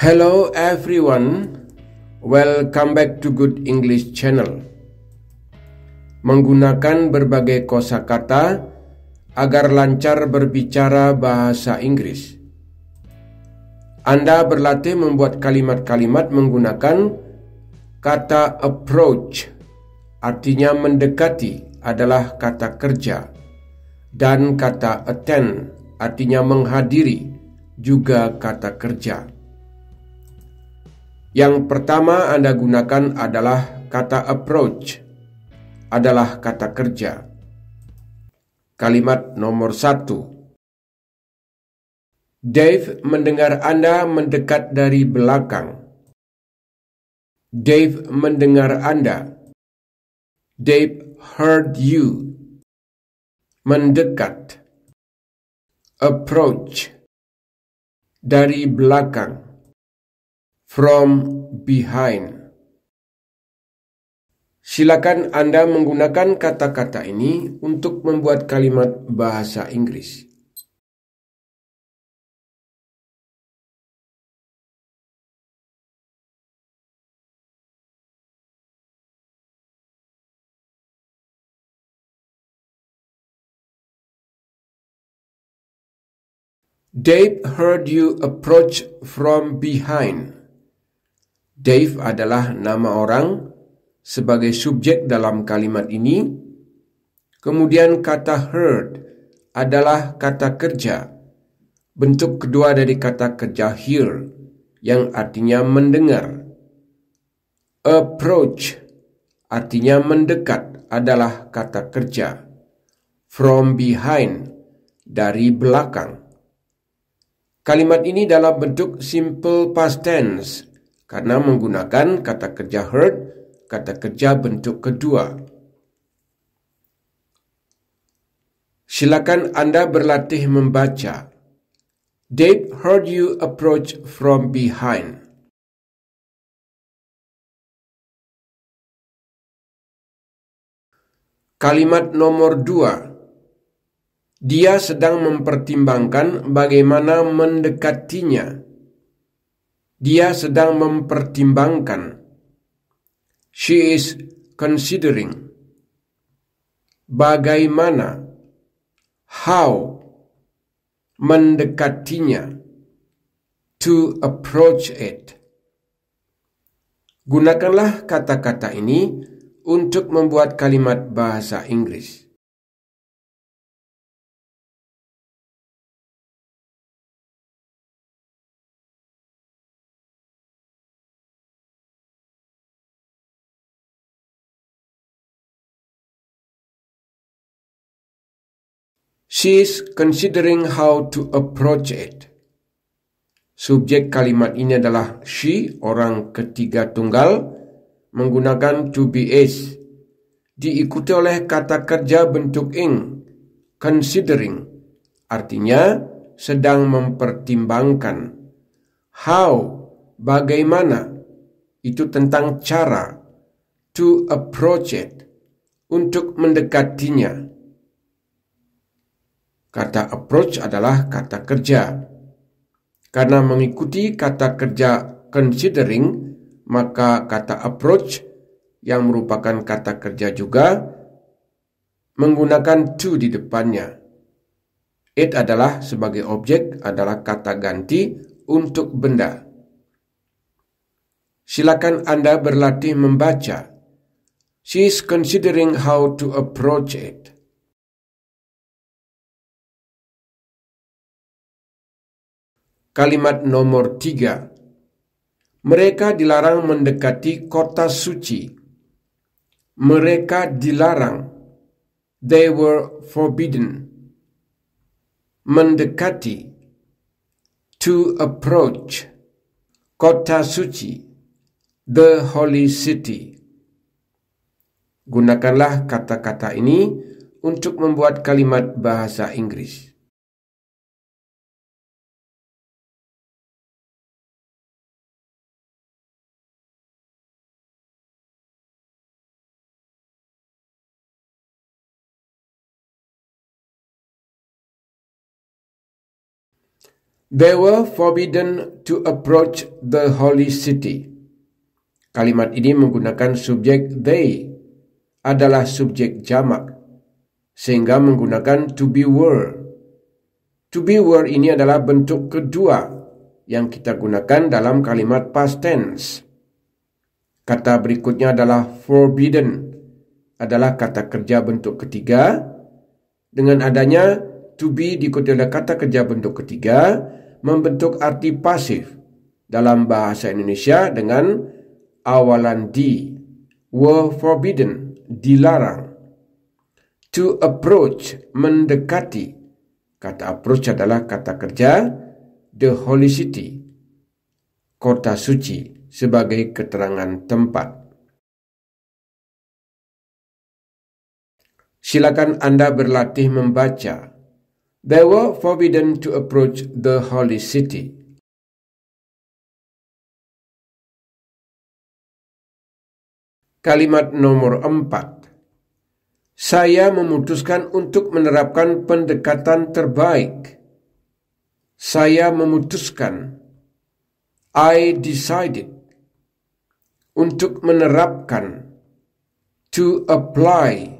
Hello everyone, welcome back to Good English Channel. Menggunakan berbagai kosakata agar lancar berbicara bahasa Inggris. Anda berlatih membuat kalimat-kalimat menggunakan kata approach, artinya mendekati adalah kata kerja, dan kata attend, artinya menghadiri, juga kata kerja. Yang pertama Anda gunakan adalah kata approach, adalah kata kerja. Kalimat nomor satu. Dave mendengar Anda mendekat dari belakang. Dave mendengar Anda. Dave heard you. Mendekat. Approach. Dari belakang from behind. Silakan Anda menggunakan kata-kata ini untuk membuat kalimat bahasa Inggris. Dave heard you approach from behind. Dave adalah nama orang sebagai subjek dalam kalimat ini. Kemudian kata heard adalah kata kerja. Bentuk kedua dari kata kerja hear yang artinya mendengar. Approach artinya mendekat adalah kata kerja. From behind dari belakang. Kalimat ini dalam bentuk simple past tense karena menggunakan kata kerja heard, kata kerja bentuk kedua. Silakan Anda berlatih membaca. Dave heard you approach from behind. Kalimat nomor dua. Dia sedang mempertimbangkan bagaimana mendekatinya. Dia sedang mempertimbangkan. She is considering. Bagaimana? How? Mendekatinya. To approach it. Gunakanlah kata-kata ini untuk membuat kalimat bahasa Inggris. She is considering how to approach it. Subjek kalimat ini adalah she, orang ketiga tunggal, menggunakan to be is. Diikuti oleh kata kerja bentuk ing, considering, artinya sedang mempertimbangkan. How, bagaimana, itu tentang cara, to approach it, untuk mendekatinya Kata approach adalah kata kerja. Karena mengikuti kata kerja considering, maka kata approach yang merupakan kata kerja juga menggunakan to di depannya. It adalah sebagai objek adalah kata ganti untuk benda. Silakan Anda berlatih membaca. She is considering how to approach it. Kalimat nomor tiga, mereka dilarang mendekati kota suci. Mereka dilarang, they were forbidden, mendekati, to approach, kota suci, the holy city. Gunakanlah kata-kata ini untuk membuat kalimat bahasa Inggris. They were forbidden to approach the holy city. Kalimat ini menggunakan subjek they adalah subjek jamak sehingga menggunakan to be were. To be were ini adalah bentuk kedua yang kita gunakan dalam kalimat past tense. Kata berikutnya adalah forbidden, adalah kata kerja bentuk ketiga. Dengan adanya to be diikuti oleh kata kerja bentuk ketiga, membentuk arti pasif dalam bahasa Indonesia dengan awalan di were forbidden dilarang to approach mendekati kata approach adalah kata kerja the holy city kota suci sebagai keterangan tempat Silakan Anda berlatih membaca They were forbidden to approach the holy city. Kalimat nomor empat. Saya memutuskan untuk menerapkan pendekatan terbaik. Saya memutuskan. I decided. Untuk menerapkan. To apply.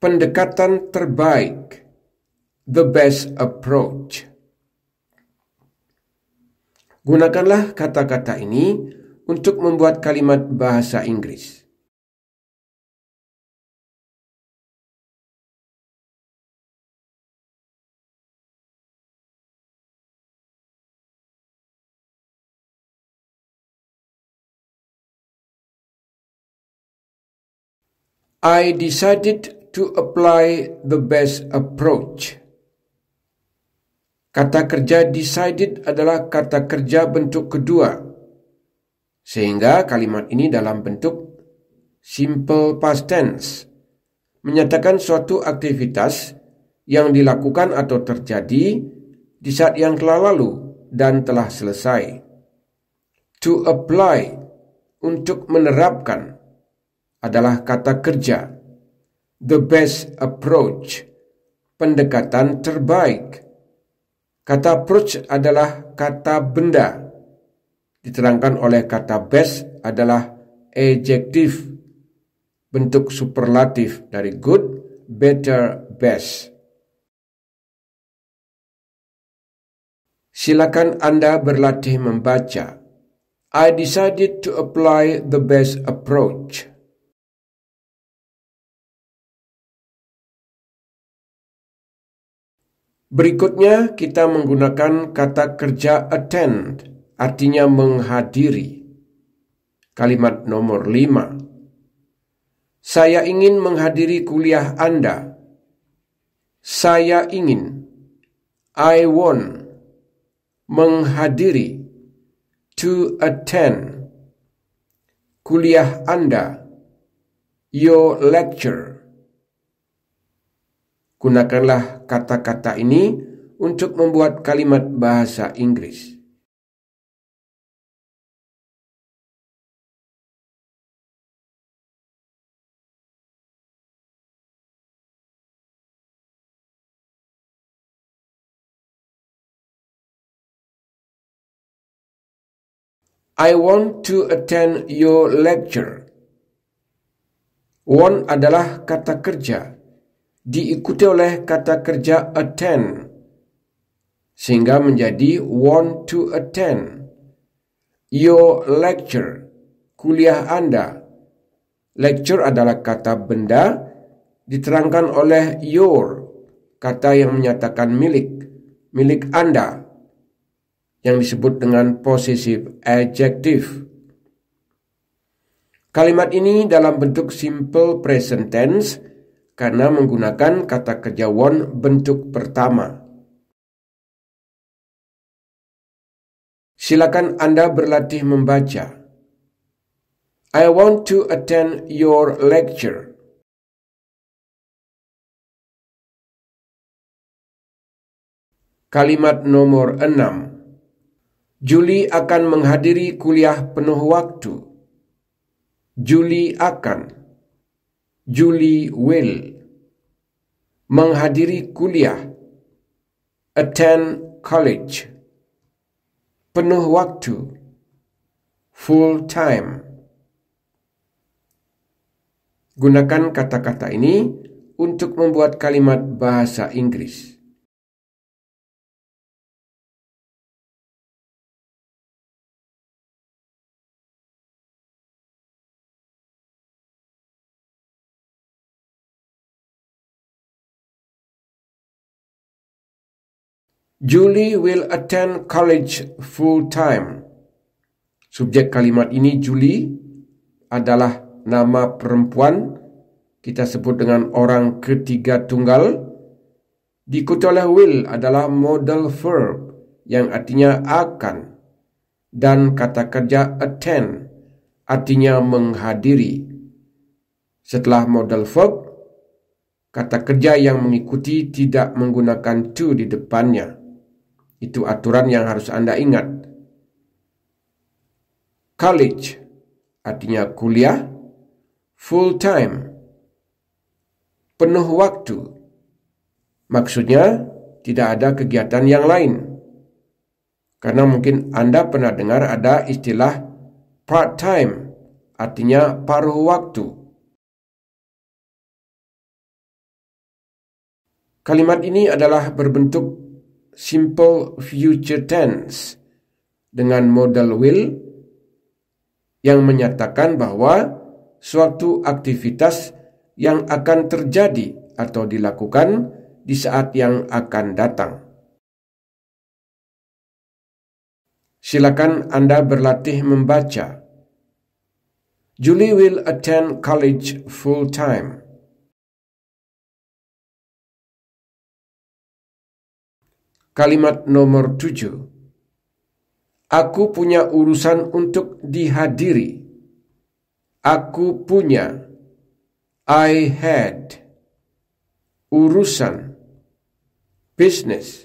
Pendekatan terbaik the best approach. Gunakanlah kata-kata ini untuk membuat kalimat bahasa Inggris. I decided to apply the best approach. Kata kerja decided adalah kata kerja bentuk kedua. Sehingga kalimat ini dalam bentuk simple past tense. Menyatakan suatu aktivitas yang dilakukan atau terjadi di saat yang telah lalu dan telah selesai. To apply untuk menerapkan adalah kata kerja. The best approach, pendekatan terbaik Kata approach adalah kata benda. Diterangkan oleh kata best adalah adjektif bentuk superlatif dari good, better, best. Silakan Anda berlatih membaca. I decided to apply the best approach. Berikutnya kita menggunakan kata kerja attend, artinya menghadiri. Kalimat nomor lima, Saya ingin menghadiri kuliah Anda. Saya ingin I want menghadiri to attend kuliah Anda your lecture Gunakanlah kata-kata ini untuk membuat kalimat bahasa Inggris. I want to attend your lecture. Want adalah kata kerja diikuti oleh kata kerja attend sehingga menjadi want to attend your lecture kuliah Anda lecture adalah kata benda diterangkan oleh your kata yang menyatakan milik milik Anda yang disebut dengan possessive adjective Kalimat ini dalam bentuk simple present tense karena menggunakan kata kerja won bentuk pertama. Silakan Anda berlatih membaca. I want to attend your lecture. Kalimat nomor 6. Juli akan menghadiri kuliah penuh waktu. Juli akan Julie Will menghadiri kuliah attend college penuh waktu full time Gunakan kata-kata ini untuk membuat kalimat bahasa Inggris. Julie will attend college full time. Subjek kalimat ini Julie adalah nama perempuan kita sebut dengan orang ketiga tunggal. Diikuti oleh will adalah modal verb yang artinya akan dan kata kerja attend artinya menghadiri. Setelah modal verb, kata kerja yang mengikuti tidak menggunakan to di depannya. Itu aturan yang harus Anda ingat. College artinya kuliah full time penuh waktu. Maksudnya tidak ada kegiatan yang lain. Karena mungkin Anda pernah dengar ada istilah part time, artinya paruh waktu. Kalimat ini adalah berbentuk simple future tense dengan modal will yang menyatakan bahwa suatu aktivitas yang akan terjadi atau dilakukan di saat yang akan datang. Silakan Anda berlatih membaca. Julie will attend college full time. Kalimat nomor tujuh. Aku punya urusan untuk dihadiri. Aku punya. I had. Urusan. Business.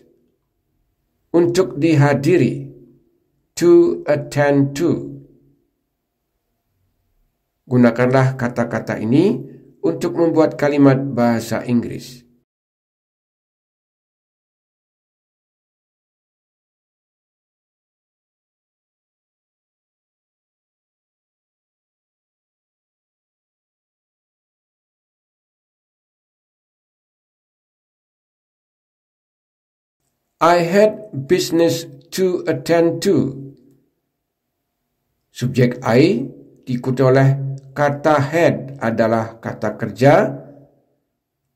Untuk dihadiri. To attend to. Gunakanlah kata-kata ini untuk membuat kalimat bahasa Inggris. I had business to attend to. Subjek I diikuti oleh kata had adalah kata kerja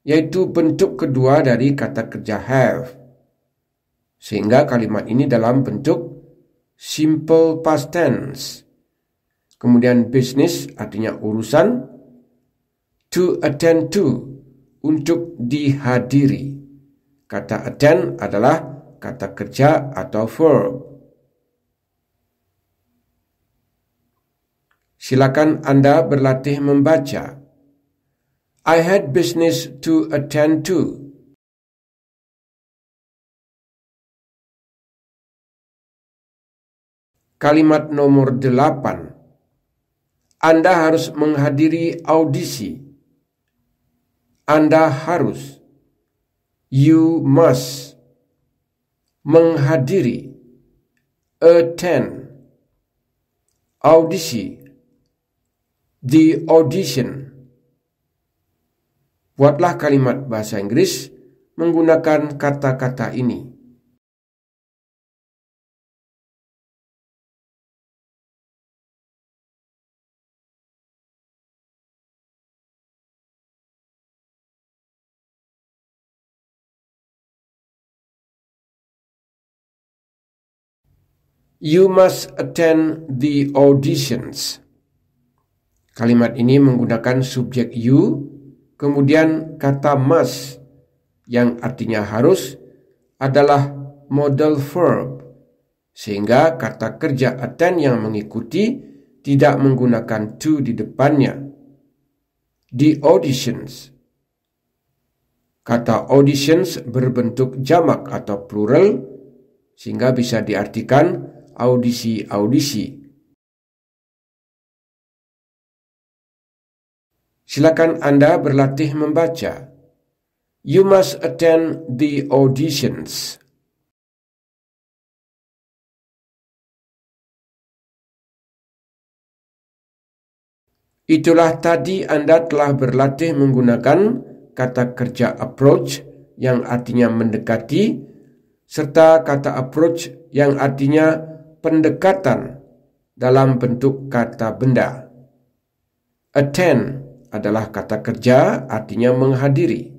yaitu bentuk kedua dari kata kerja have. Sehingga kalimat ini dalam bentuk simple past tense. Kemudian business artinya urusan to attend to untuk dihadiri. Kata attend adalah kata kerja atau verb. Silakan Anda berlatih membaca. I had business to attend to. Kalimat nomor delapan. Anda harus menghadiri audisi. Anda harus you must menghadiri attend audisi the audition buatlah kalimat bahasa Inggris menggunakan kata-kata ini You must attend the auditions. Kalimat ini menggunakan subjek you, kemudian kata must yang artinya harus adalah modal verb. Sehingga kata kerja attend yang mengikuti tidak menggunakan to di depannya. The auditions. Kata auditions berbentuk jamak atau plural sehingga bisa diartikan audisi-audisi. Silakan Anda berlatih membaca. You must attend the auditions. Itulah tadi Anda telah berlatih menggunakan kata kerja approach yang artinya mendekati serta kata approach yang artinya pendekatan dalam bentuk kata benda. Attend adalah kata kerja, artinya menghadiri.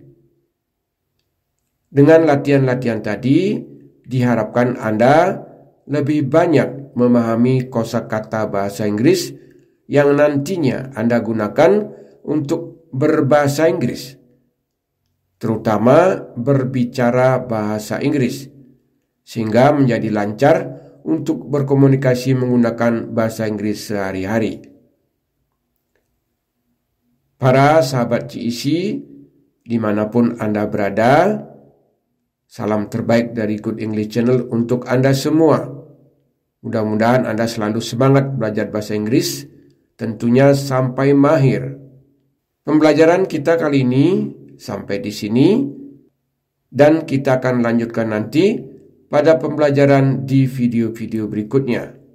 Dengan latihan-latihan tadi, diharapkan Anda lebih banyak memahami kosa kata bahasa Inggris yang nantinya Anda gunakan untuk berbahasa Inggris, terutama berbicara bahasa Inggris, sehingga menjadi lancar untuk berkomunikasi menggunakan bahasa Inggris sehari-hari. Para sahabat CIC, e dimanapun Anda berada, salam terbaik dari Good English Channel untuk Anda semua. Mudah-mudahan Anda selalu semangat belajar bahasa Inggris, tentunya sampai mahir. Pembelajaran kita kali ini sampai di sini, dan kita akan lanjutkan nanti pada pembelajaran di video-video berikutnya.